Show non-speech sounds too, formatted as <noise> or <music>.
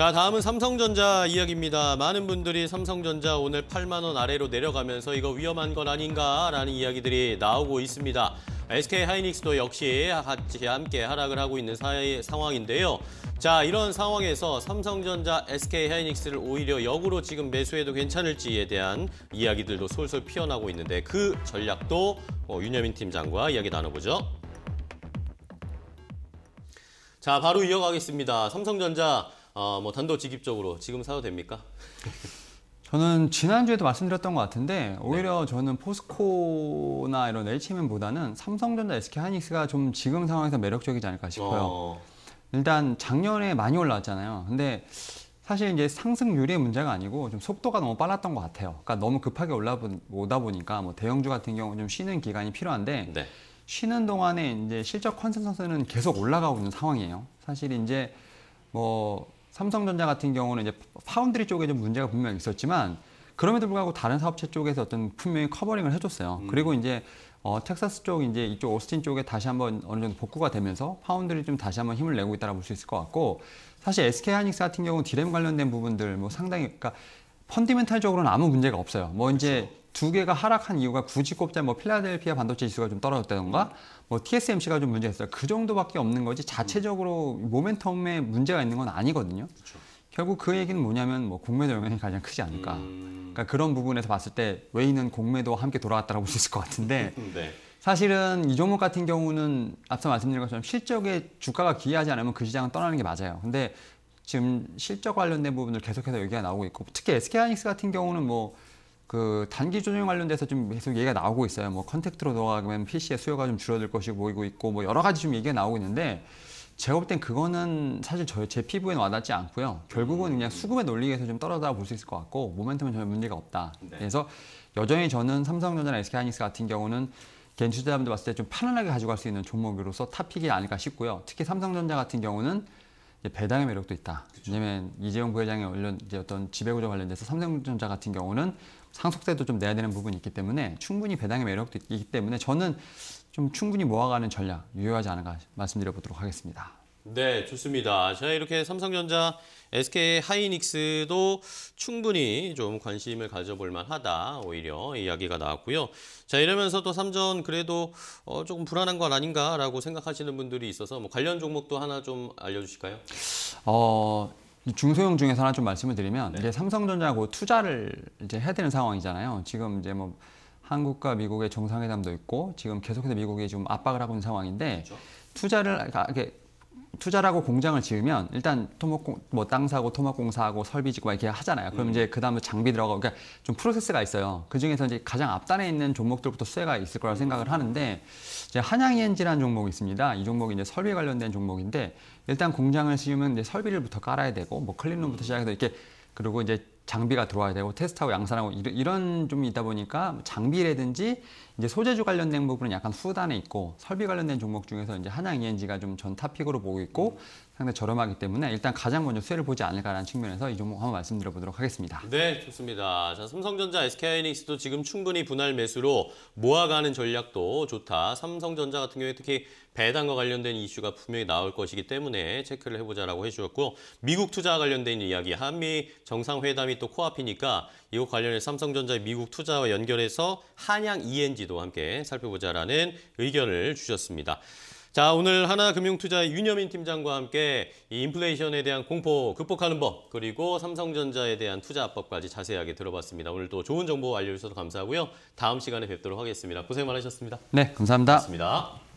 자 다음은 삼성전자 이야기입니다. 많은 분들이 삼성전자 오늘 8만 원 아래로 내려가면서 이거 위험한 건 아닌가라는 이야기들이 나오고 있습니다. SK 하이닉스도 역시 같이 함께 하락을 하고 있는 사 상황인데요. 자 이런 상황에서 삼성전자 SK 하이닉스를 오히려 역으로 지금 매수해도 괜찮을지에 대한 이야기들도 솔솔 피어나고 있는데 그 전략도 어, 윤여민 팀장과 이야기 나눠보죠. 자 바로 이어가겠습니다. 삼성전자 어, 뭐 단도직입적으로 지금 사도 됩니까? <laughs> 저는 지난주에도 말씀드렸던 것 같은데 네. 오히려 네. 저는 포스코나 이런 HMM보다는 삼성전자 SK 하이닉스가 좀 지금 상황에서 매력적이지 않을까 싶어요. 어. 일단 작년에 많이 올라왔잖아요. 근데 사실 이제 상승률의 문제가 아니고 좀 속도가 너무 빨랐던 것 같아요. 그러니까 너무 급하게 올라오다 보니까 뭐 대형주 같은 경우는 좀 쉬는 기간이 필요한데 네. 쉬는 동안에 이제 실적 컨센서스는 계속 올라가고 있는 상황이에요. 사실 이제 뭐 삼성전자 같은 경우는 이제 파운드리 쪽에 좀 문제가 분명히 있었지만 그럼에도 불구하고 다른 사업체 쪽에서 어떤 분명히 커버링을 해줬어요. 음. 그리고 이제 어, 텍사스 쪽 이제 이쪽 오스틴 쪽에 다시 한번 어느 정도 복구가 되면서 파운드리 좀 다시 한번 힘을 내고 있다라고 볼 수 있을 것 같고 사실 SK 하이닉스 같은 경우 디램 관련된 부분들 뭐 상당히 그러니까 펀디멘탈적으로는 아무 문제가 없어요. 뭐 그렇죠. 이제 두 개가 하락한 이유가 굳이 꼽자 뭐 필라델피아 반도체 지수가 좀 떨어졌다던가 뭐 TSMC가 좀 문제였어요. 그 정도밖에 없는 거지 자체적으로 모멘텀에 문제가 있는 건 아니거든요. 그쵸. 결국 그 얘기는 뭐냐면 뭐 공매도 영향이 가장 크지 않을까. 음... 그러니까 그런 부분에서 봤을 때 웨이는 공매도와 함께 돌아왔다고 라볼수 있을 것 같은데 <laughs> 네. 사실은 이 종목 같은 경우는 앞서 말씀드린 것처럼 실적에 주가가 기여하지 않으면 그 시장은 떠나는 게 맞아요. 근데 지금 실적 관련된 부분을 계속해서 얘기가 나오고 있고 특히 SK하이닉스 같은 경우는 뭐그 단기 조정 관련돼서 좀 계속 얘기가 나오고 있어요. 뭐 컨택트로 돌아가면 PC의 수요가 좀 줄어들 것이 보이고 있고 뭐 여러 가지 좀 얘기가 나오고 있는데 제가 볼 땐 그거는 사실 저, 제 피부엔 와닿지 않고요. 결국은 그냥 수급의 논리에서 좀떨어져볼 수 있을 것 같고 모멘텀은 전혀 문제가 없다. 네. 그래서 여전히 저는 삼성전자나 SK하이닉스 같은 경우는 개인 투자자분들 봤을 때 좀 편안하게 가져갈 수 있는 종목으로서 탑픽이 아닐까 싶고요. 특히 삼성전자 같은 경우는 배당의 매력도 있다. 그렇왜냐면 이재용 부회장의 관련 어떤 지배구조 관련돼서 삼성전자 같은 경우는 상속세도 좀 내야 되는 부분이 있기 때문에 충분히 배당의 매력도 있기 때문에 저는 좀 충분히 모아가는 전략 유효하지 않은가 말씀드려 보도록 하겠습니다. 네, 좋습니다. 자, 이렇게 삼성전자, SK 하이닉스도 충분히 좀 관심을 가져볼 만하다. 오히려 이야기가 나왔고요. 자, 이러면서 또 삼전 그래도 어, 조금 불안한 건 아닌가라고 생각하시는 분들이 있어서 뭐 관련 종목도 하나 좀 알려주실까요? 어, 중소형 중에서 하나 좀 말씀을 드리면 네. 이제 삼성전자하고 투자를 이제 해야 되는 상황이잖아요. 지금 이제 뭐 한국과 미국의 정상회담도 있고 지금 계속해서 미국이 지금 압박을 하고 있는 상황인데 그렇죠. 투자를 그러니까 이렇게 투자라고 공장을 지으면 일단 토목 뭐 땅 사고 토목공 사고 설비 짓고 이렇게 하잖아요. 그럼 음. 이제 그 다음에 장비 들어가고 그러니까 좀 프로세스가 있어요. 그 중에서 이제 가장 앞단에 있는 종목들부터 수혜가 있을 거라고 생각을 음. 하는데 이제 한양엔지라는 종목이 있습니다. 이 종목이 이제 설비 관련된 종목인데 일단 공장을 지으면 이제 설비를부터 깔아야 되고 뭐 클린룸부터 시작해서 이렇게 그리고 이제 장비가 들어와야 되고 테스트하고 양산하고 이런 좀 있다 보니까 장비라든지 이제 소재주 관련된 부분은 약간 후단에 있고 설비 관련된 종목 중에서 이제 한양 ENG가 좀 전 탑픽으로 보고 있고 상당히 저렴하기 때문에 일단 가장 먼저 수혜를 보지 않을까라는 측면에서 이 종목 한번 말씀드려 보도록 하겠습니다. 네, 좋습니다. 자, 삼성전자, SK하이닉스도 지금 충분히 분할 매수로 모아가는 전략도 좋다. 삼성전자 같은 경우에 특히 배당과 관련된 이슈가 분명히 나올 것이기 때문에 체크를 해보자라고 해주셨고 미국 투자 와 관련된 이야기, 한미 정상회담이 또 코앞이니까 이거 관련해 삼성전자 미국 투자와 연결해서 한양 ENG도 함께 살펴보자라는 의견을 주셨습니다. 자, 오늘 하나금융투자의 윤여민 팀장과 함께 이 인플레이션에 대한 공포 극복하는 법, 그리고 삼성전자에 대한 투자 압박까지 자세하게 들어봤습니다. 오늘 도 좋은 정보 알려주셔서 감사하고요. 다음 시간에 뵙도록 하겠습니다. 고생 많으셨습니다. 네, 감사합니다. 고맙습니다.